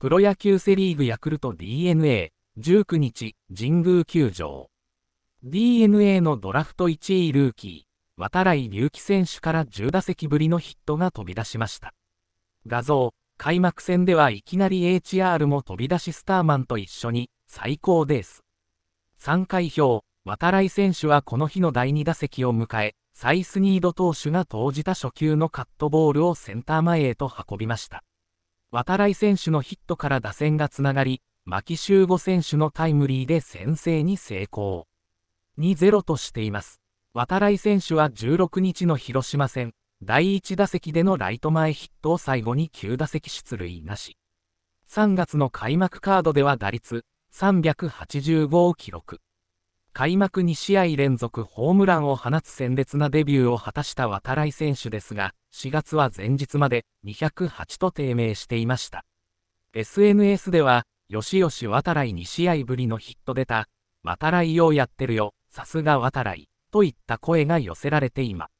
プロ野球セリーグヤクルト DNA、19日、神宮球場。DNA のドラフト1位ルーキー、渡来隆輝選手から10打席ぶりのヒットが飛び出しました。画像、開幕戦ではいきなり HR も飛び出しスターマンと一緒に、最高です。3回表、渡来選手はこの日の第2打席を迎え、サイスニード投手が投じた初球のカットボールをセンター前へと運びました。渡来選手のヒットから打線がつながり、牧秀悟選手のタイムリーで先制に成功。2-0としています。渡来選手は16日の広島戦、第1打席でのライト前ヒットを最後に9打席出塁なし。3月の開幕カードでは打率385を記録。開幕2試合連続ホームランを放つ鮮烈なデビューを果たした渡来選手ですが、4月は前日まで208と低迷していました。SNS では、よしよし渡来2試合ぶりのヒット出た、渡来ようやってるよ、さすが渡来、といった声が寄せられています。